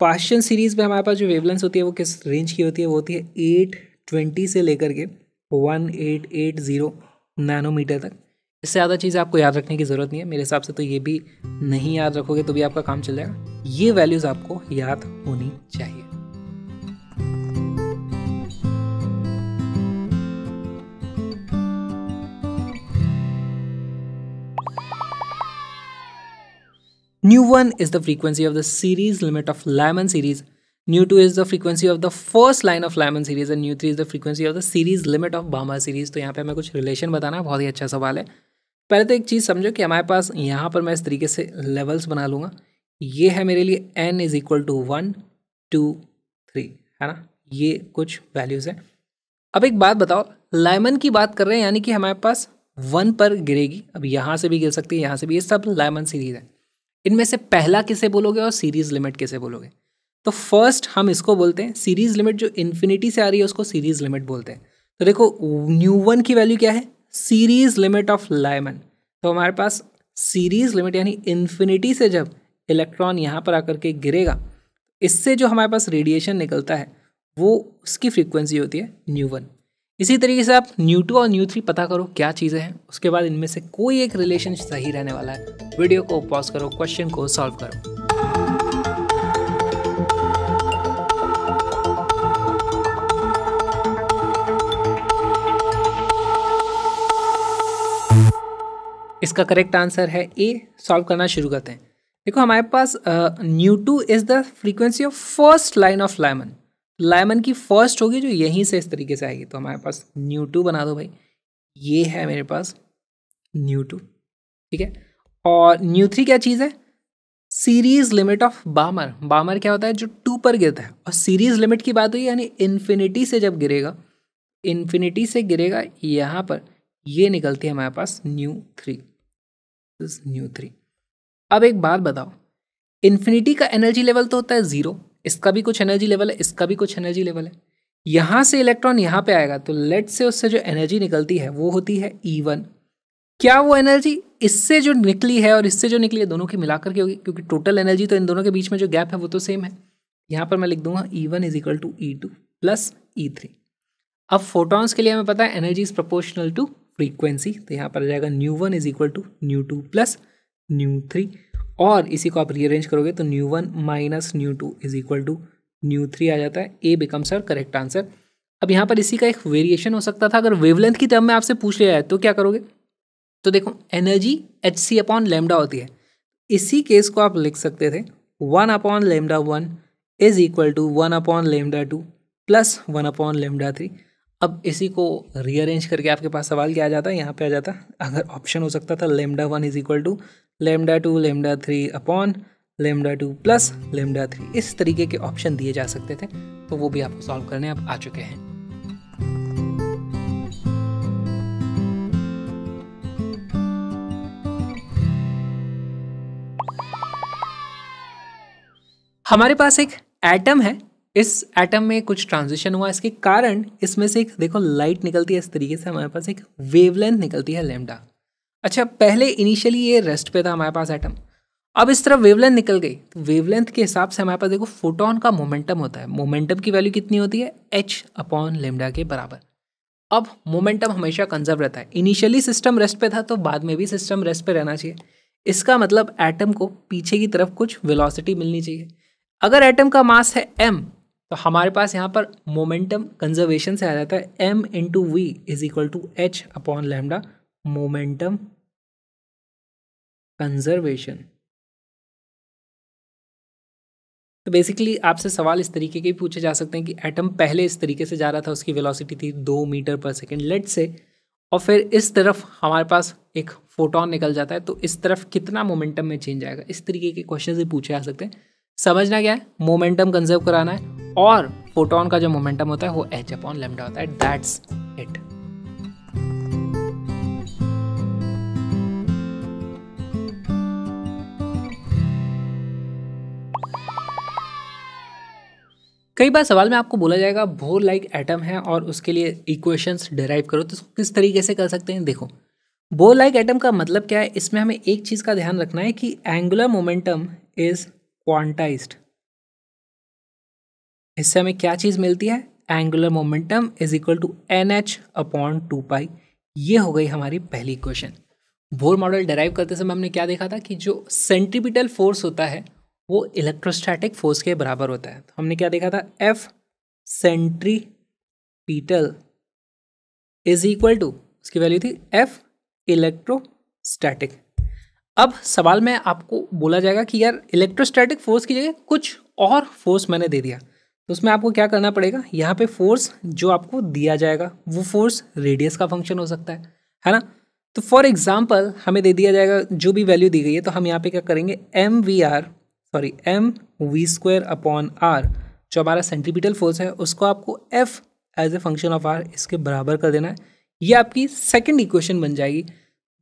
पाश्चन सीरीज़ में हमारे पास जो वेवलेंस होती है वो किस रेंज की होती है वो होती है एट ट्वेंटी से लेकर के one eight eight zero nanometer तक इससे ज़्यादा चीज़ आपको याद रखने की ज़रूरत नहीं है मेरे हिसाब से तो ये भी नहीं याद रखोगे तो भी आपका काम चल जाएगा ये वैल्यूज़ आपको याद होनी चाहिए nu one is the frequency of the series limit of Lyman series nu two is the frequency of the first line of Lyman series and nu three is the frequency of the series limit of Balmer series तो यहाँ पे मैं कुछ relation बताना है बहुत ही अच्छा सवाल है पहले तो एक चीज़ समझो कि हमारे पास यहाँ पर मैं इस तरीके से लेवल्स बना लूँगा ये है मेरे लिए n is equal to one two three है ना ये कुछ वैल्यूज़ हैं अब एक बात बताओ लाइमन की बात कर रहे हैं यानी कि हमारे पास वन पर गिरेगी अब यहाँ से भी गिर सकती है यहाँ से भी ये सब लाइमन सीरीज़ है इनमें से पहला किसे बोलोगे और सीरीज़ लिमिट किसे बोलोगे तो फर्स्ट हम इसको बोलते हैं सीरीज़ लिमिट जो इन्फिनिटी से आ रही है उसको सीरीज़ लिमिट बोलते हैं तो देखो न्यू वन की वैल्यू क्या है सीरीज लिमिट ऑफ लाइमन तो हमारे पास सीरीज लिमिट यानी इन्फिनिटी से जब इलेक्ट्रॉन यहाँ पर आकर के गिरेगा इससे जो हमारे पास रेडिएशन निकलता है वो उसकी फ्रीक्वेंसी होती है न्यू वन इसी तरीके से आप न्यू टू और न्यू थ्री पता करो क्या चीज़ें हैं उसके बाद इनमें से कोई एक रिलेशन सही रहने वाला है वीडियो को पॉज करो क्वेश्चन को सॉल्व करो इसका करेक्ट आंसर है ए सॉल्व करना शुरू करते हैं देखो हमारे पास nu two is the frequency of first line of Lyman Lyman की फर्स्ट होगी जो यहीं से इस तरीके से आएगी तो हमारे पास न्यू टू बना दो भाई ये है मेरे पास न्यू टू ठीक है और न्यू थ्री क्या चीज़ है series limit of Balmer Balmer क्या होता है जो टू पर गिरता है और सीरीज लिमिट की बात हुई यानी इन्फिनिटी से जब गिरेगा इन्फिनिटी से गिरेगा यहाँ पर ये निकलती है हमारे पास न्यू थ्री न्यू थ्री अब एक बात बताओ इन्फिनिटी का एनर्जी लेवल तो होता है ज़ीरो इसका भी कुछ एनर्जी लेवल है इसका भी कुछ एनर्जी लेवल है यहाँ से इलेक्ट्रॉन यहाँ पे आएगा तो लेट से उससे जो एनर्जी निकलती है वो होती है ई e वन क्या वो एनर्जी इससे जो निकली है और इससे जो निकली है दोनों की मिलाकर के होगी क्योंकि टोटल एनर्जी तो इन दोनों के बीच में जो गैप है वो तो सेम है यहाँ पर मैं लिख दूंगा E one is equal to E two plus E three अब फोटॉन्स के लिए हमें पता है energy is proportional to frequency तो यहाँ पर आ जाएगा nu one is equal to nu two plus nu three और इसी को आप रीअरेंज करोगे तो nu one minus nu two is equal to nu three आ जाता है A becomes our correct answer अब यहाँ पर इसी का एक वेरिएशन हो सकता था अगर वेवलेंथ की टर्म में आपसे पूछ लिया जाए तो क्या करोगे तो देखो energy h c upon lambda होती है इसी केस को आप लिख सकते थे one upon lambda one is equal to one upon lambda two plus one upon lambda three अब इसी को रीअरेंज करके आपके पास सवाल क्या आ जाता है यहाँ पे आ जाता अगर ऑप्शन हो सकता था lambda one is equal to lambda two lambda three upon lambda two plus lambda three इस तरीके के ऑप्शन दिए जा सकते थे तो वो भी आपको सॉल्व करने आप आ चुके हैं हमारे पास एक एटम है इस एटम में कुछ ट्रांजिशन हुआ इसके कारण इसमें से एक देखो लाइट निकलती है इस तरीके से हमारे पास एक वेवलेंथ निकलती है लेमडा अच्छा पहले इनिशियली ये रेस्ट पे था हमारे पास एटम अब इस तरह वेवलेंथ निकल गई तो वेवलेंथ के हिसाब से हमारे पास देखो फोटोन का मोमेंटम होता है मोमेंटम की वैल्यू कितनी होती है एच अपॉन लेमडा के बराबर अब मोमेंटम हमेशा कंजर्व रहता है इनिशियली सिस्टम रेस्ट पे था तो बाद में भी सिस्टम रेस्ट पे रहना चाहिए इसका मतलब एटम को पीछे की तरफ कुछ वेलोसिटी मिलनी चाहिए अगर एटम का मास है एम तो हमारे पास यहाँ पर मोमेंटम कंजर्वेशन से आ जाता है m into v is equal to h upon lambda momentum conservation तो बेसिकली आपसे सवाल इस तरीके के पूछे जा सकते हैं कि एटम पहले इस तरीके से जा रहा था उसकी वेलोसिटी थी दो मीटर पर सेकेंड लेट से और फिर इस तरफ हमारे पास एक फोटोन निकल जाता है तो इस तरफ कितना मोमेंटम में चेंज आएगा इस तरीके के क्वेश्चन से पूछे जा सकते हैं समझना क्या है मोमेंटम कंजर्व कराना है और फोटोन का जो मोमेंटम होता है वो एच अपॉन लेमडा होता है दैट्स इट कई बार सवाल में आपको बोला जाएगा भोर लाइक एटम है और उसके लिए इक्वेशंस डिराइव करो तो किस तरीके से कर सकते हैं देखो बोर लाइक एटम का मतलब क्या है इसमें हमें एक चीज़ का ध्यान रखना है कि एंगुलर मोमेंटम इज़ क्वांटाइज्ड इससे हमें क्या चीज़ मिलती है angular momentum is equal to n h upon two pi ये हो गई हमारी पहली क्वेश्चन बोर मॉडल डेराइव करते समय हमने क्या देखा था कि जो सेंट्रीपिटल फोर्स होता है वो इलेक्ट्रोस्टैटिक फोर्स के बराबर होता है तो हमने क्या देखा था F centripetal is equal to उसकी वैल्यू थी एफ इलेक्ट्रोस्टैटिक अब सवाल में आपको बोला जाएगा कि यार इलेक्ट्रोस्टैटिक फोर्स की जगह कुछ और फोर्स मैंने दे दिया तो उसमें आपको क्या करना पड़ेगा यहाँ पे फोर्स जो आपको दिया जाएगा वो फोर्स रेडियस का फंक्शन हो सकता है है ना तो फॉर एग्जाम्पल हमें दे दिया जाएगा जो भी वैल्यू दी गई है तो हम यहाँ पे क्या करेंगे m v r sorry m v square upon r जो हमारा सेंट्रीपिटल फोर्स है उसको आपको F as a function of r इसके बराबर कर देना है ये आपकी सेकेंड इक्वेशन बन जाएगी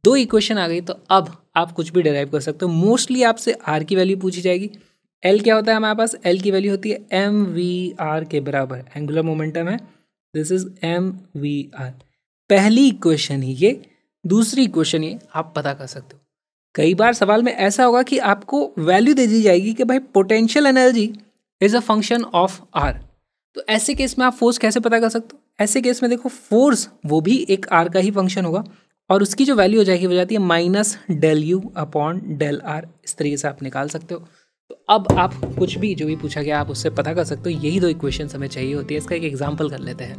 दो इक्वेशन आ गई तो अब आप कुछ भी डिराइव कर सकते हो मोस्टली आपसे आर की वैल्यू पूछी जाएगी एल क्या होता है हमारे पास एल की वैल्यू होती है एम वी आर के बराबर एंगुलर मोमेंटम है this is m v r पहली इक्वेशन ही ये दूसरी इक्वेशन ये आप पता कर सकते हो कई बार सवाल में ऐसा होगा कि आपको वैल्यू दे दी जाएगी कि भाई potential energy is a function of r तो ऐसे केस में आप फोर्स कैसे पता कर सकते हो ऐसे केस में देखो फोर्स वो भी एक आर का ही फंक्शन होगा और उसकी जो वैल्यू हो जाएगी वो जाती है minus del u upon del r इस तरीके से आप निकाल सकते हो तो अब आप कुछ भी जो भी पूछा गया आप उससे पता कर सकते हो यही दो इक्वेशन हमें चाहिए होती है इसका एक एग्जाम्पल कर लेते हैं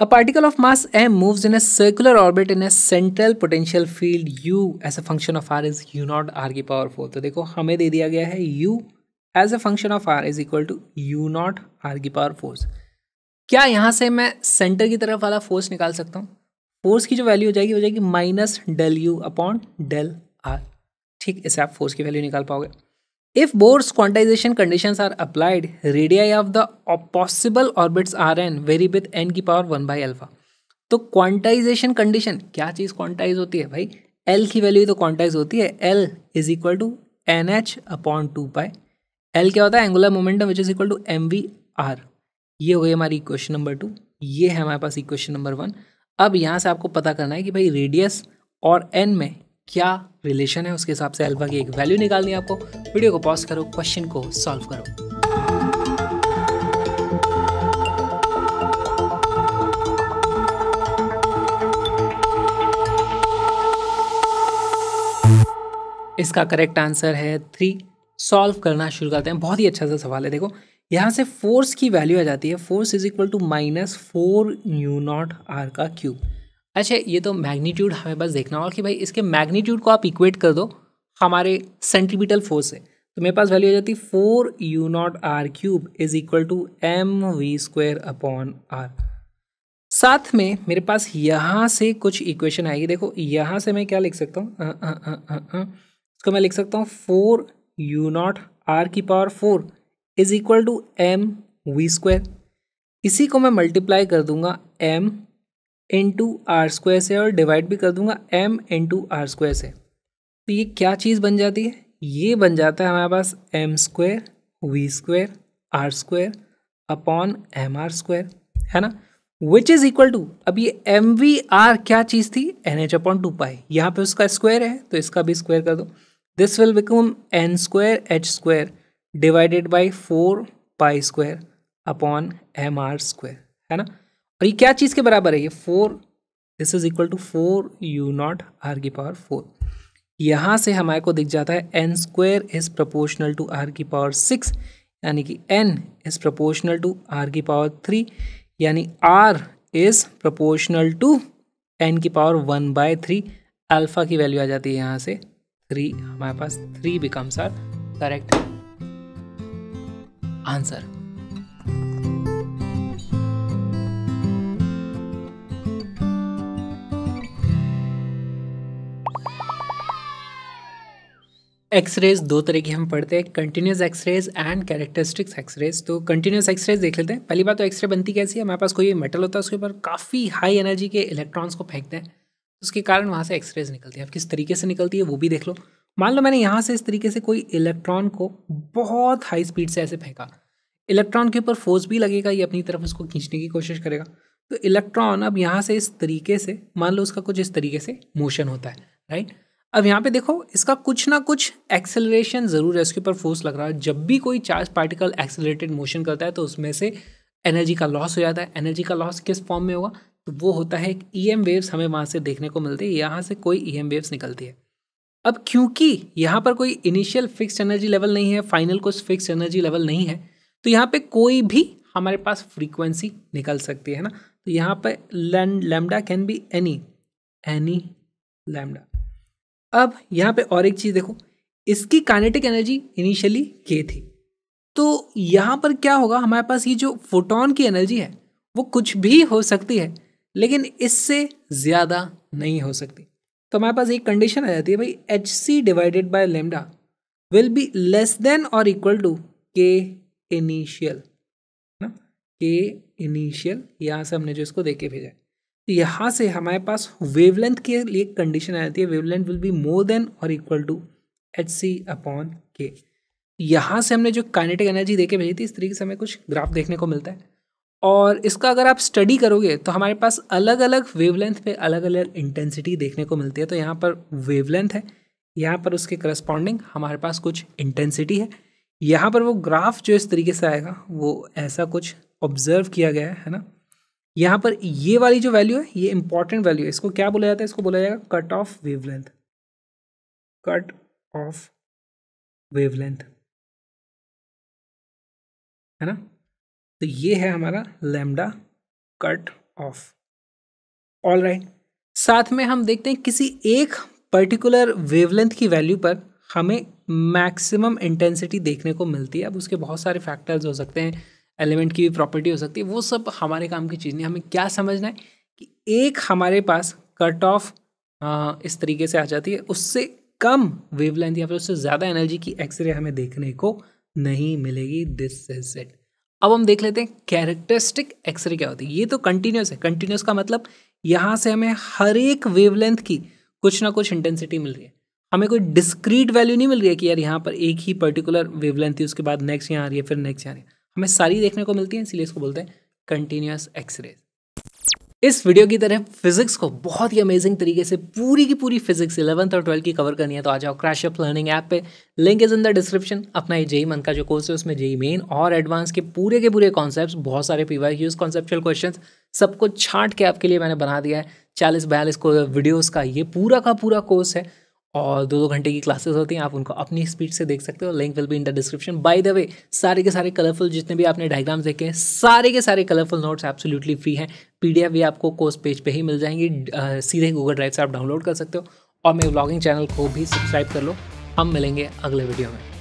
a particle of mass m moves in a circular orbit in a central potential field u as a function of r is u naught r की पावर फोर तो देखो हमें दे दिया गया है u as a function of r is equal to u naught r की power force क्या यहाँ से मैं सेंटर की तरफ वाला फोर्स निकाल सकता हूँ फोर्स की जो वैल्यू हो जाएगी हो जाएगी minus del u upon del r ठीक इससे आप फोर्स की वैल्यू निकाल पाओगे if Bohr's quantization condition are applied radii of the possible orbits r n vary with n की पावर वन बाई एल्फा तो क्वांटाइजेशन कंडीशन क्या चीज़ क्वांटाइज होती है भाई एल की वैल्यू तो क्वांटाइज होती है l is equal to n h upon two pi l क्या होता है angular momentum which is equal to m v r ये हो गई हमारी क्वेश्चन नंबर टू ये है हमारे पास इक्वेशन नंबर वन अब यहाँ से आपको पता करना है कि भाई रेडियस और एन में क्या रिलेशन है उसके हिसाब से अल्फा की एक वैल्यू निकालनी है आपको वीडियो को पॉज करो क्वेश्चन को सॉल्व करो इसका करेक्ट आंसर है थ्री सॉल्व करना शुरू करते हैं बहुत ही अच्छा सा सवाल है देखो यहाँ से फोर्स की वैल्यू आ जाती है force is equal to minus four u naught r का क्यूब अच्छा ये तो मैग्नीट्यूड हमें बस देखना होगा कि भाई इसके मैग्नीट्यूड को आप इक्वेट कर दो हमारे सेंट्रीपिटल फोर्स से तो मेरे पास वैल्यू आ जाती है four u naught r cube is equal to m v square upon r साथ में मेरे पास यहाँ से कुछ इक्वेशन आएगी देखो यहाँ से मैं क्या लिख सकता हूँ इसको मैं लिख सकता हूँ फोर यू नॉट आर की power four is equal to m v square इसी को मैं मल्टीप्लाई कर दूंगा एम इंटू आर स्क्वायर से और डिवाइड भी कर दूंगा एम इंटू आर स्क्वायर से तो ये क्या चीज़ बन जाती है ये बन जाता है हमारे पास m square v square r square upon m r square है ना विच इज़ इक्वल टू अब ये एम वी आर क्या चीज़ थी n h upon two pi यहाँ पे उसका स्क्वायर है तो इसका भी स्क्वायर कर दो this will become n square h square divided by four pi square upon m r square है ना और ये क्या चीज़ के बराबर है ये four this is equal to four u naught r की पावर फोर यहाँ से हमारे को दिख जाता है n square is proportional to r की पावर सिक्स यानी कि n is proportional to r की पावर थ्री यानी r is proportional to n की power one by three alpha की वैल्यू आ जाती है यहाँ से थ्री हमारे पास three becomes our correct answer X-rays दो तरह की हम पढ़ते हैं continuous X-rays and characteristics X-rays तो कंटिन्यूस एक्सरेज देख लेते हैं पहली बात तो एक्सरे बनती कैसी है हमारे पास कोई मेटल होता है उसके ऊपर काफ़ी हाई एनर्जी के इलेक्ट्रॉन्स को फेंकते हैं उसके कारण वहाँ से एक्सरेज निकलती है अब किस तरीके से निकलती है वो भी देख लो मान लो मैंने यहाँ से इस तरीके से कोई इलेक्ट्रॉन को बहुत हाई स्पीड से ऐसे फेंका इलेक्ट्रॉन के ऊपर फोर्स भी लगेगा ये अपनी तरफ उसको खींचने की कोशिश करेगा तो इलेक्ट्रॉन अब यहाँ से इस तरीके से मान लो उसका कुछ इस तरीके से मोशन होता है राइट अब यहाँ पे देखो इसका कुछ ना कुछ एक्सेलरेशन ज़रूर है इसके ऊपर फोर्स लग रहा है जब भी कोई चार्ज पार्टिकल एक्सेलरेटेड मोशन करता है तो उसमें से एनर्जी का लॉस हो जाता है एनर्जी का लॉस किस फॉर्म में होगा तो वो होता है ई एम वेव्स हमें वहाँ से देखने को मिलती है यहाँ से कोई ई एम वेव्स निकलती है अब क्योंकि यहाँ पर कोई इनिशियल फिक्स्ड एनर्जी लेवल नहीं है फाइनल कुछ फिक्स्ड एनर्जी लेवल नहीं है तो यहाँ पे कोई भी हमारे पास फ्रीक्वेंसी निकल सकती है ना तो यहाँ पर lambda can be any any lambda अब यहाँ पे और एक चीज़ देखो इसकी काइनेटिक एनर्जी इनिशियली के थी तो यहाँ पर क्या होगा हमारे पास ये जो फोटोन की एनर्जी है वो कुछ भी हो सकती है लेकिन इससे ज़्यादा नहीं हो सकती तो हमारे पास एक कंडीशन आ जाती है भाई h c divided by lambda will be less than or equal to k initial ना के इनिशियल यहाँ से हमने जो इसको के भेजा है तो यहाँ से हमारे पास वेवलेंथ के लिए कंडीशन आ जाती है wavelength will be more than or equal to h c upon k यहाँ से हमने जो काइनेटिक एनर्जी के भेजी थी इस तरीके से हमें कुछ ग्राफ देखने को मिलता है और इसका अगर आप स्टडी करोगे तो हमारे पास अलग अलग वेवलेंथ पे अलग अलग इंटेंसिटी देखने को मिलती है तो यहाँ पर वेवलेंथ है यहाँ पर उसके करस्पॉन्डिंग हमारे पास कुछ इंटेंसिटी है यहाँ पर वो ग्राफ जो इस तरीके से आएगा वो ऐसा कुछ ऑब्जर्व किया गया है ना यहाँ पर ये वाली जो वैल्यू है ये इंपॉर्टेंट वैल्यू है इसको क्या बोला जाता है इसको बोला जाएगा cut off wavelength cut off wavelength है ना तो ये है हमारा lambda cut off all right साथ में हम देखते हैं किसी एक पर्टिकुलर वेवलेंथ की वैल्यू पर हमें मैक्सिमम इंटेंसिटी देखने को मिलती है अब उसके बहुत सारे फैक्टर्स हो सकते हैं एलिमेंट की भी प्रॉपर्टी हो सकती है वो सब हमारे काम की चीज़ नहीं हमें क्या समझना है कि एक हमारे पास कट ऑफ इस तरीके से आ जाती है उससे कम वेवलेंथ या फिर उससे ज़्यादा एनर्जी की एक्सरे हमें देखने को नहीं मिलेगी दिस इज इट अब हम देख लेते हैं कैरेक्टरिस्टिक एक्सरे क्या होती है ये तो कंटिन्यूस है कंटिन्यूस का मतलब यहाँ से हमें हर एक वेवलेंथ की कुछ ना कुछ इंटेंसिटी मिल रही है हमें कोई डिस्क्रीट वैल्यू नहीं मिल रही है कि यार यहाँ पर एक ही पर्टिकुलर वेवलेंथ थी उसके बाद नेक्स्ट यहाँ आ रही है फिर नेक्स्ट यहाँ आ रही है हमें सारी देखने को मिलती है इसीलिए इसको बोलते हैं कंटिन्यूस एक्सरेज इस वीडियो की तरह फिजिक्स को बहुत ही अमेजिंग तरीके से पूरी की पूरी फिजिक्स इलेवंथ और ट्वेल्थ की कवर करनी है तो आ जाओ क्रैश अप लर्निंग ऐप पे link is in the description अपना ये जेई मन e e का जो कोर्स है उसमें जेई मेन e और एडवांस के पूरे के पूरे कॉन्सेप्ट बहुत सारे पी यूज कॉन्सेप्चुअल क्वेश्चन सबको छाट के आपके लिए मैंने बना दिया है चालीस बयालीस को वीडियोज़ का ये पूरा का पूरा कोर्स है और दो दो घंटे की क्लासेस होती हैं आप उनको अपनी स्पीड से देख सकते हो link will be in the description by the way सारे के सारे कलरफुल जितने भी आपने डायग्राम्स देखे हैं सारे के सारे कलरफुल नोट्स एब्सोल्युटली फ्री हैं पी डी एफ भी आपको कोर्स पेज पे ही मिल जाएंगी सीधे गूगल ड्राइव से आप डाउनलोड कर सकते हो और मेरे ब्लॉगिंग चैनल को भी सब्सक्राइब कर लो हम मिलेंगे अगले वीडियो में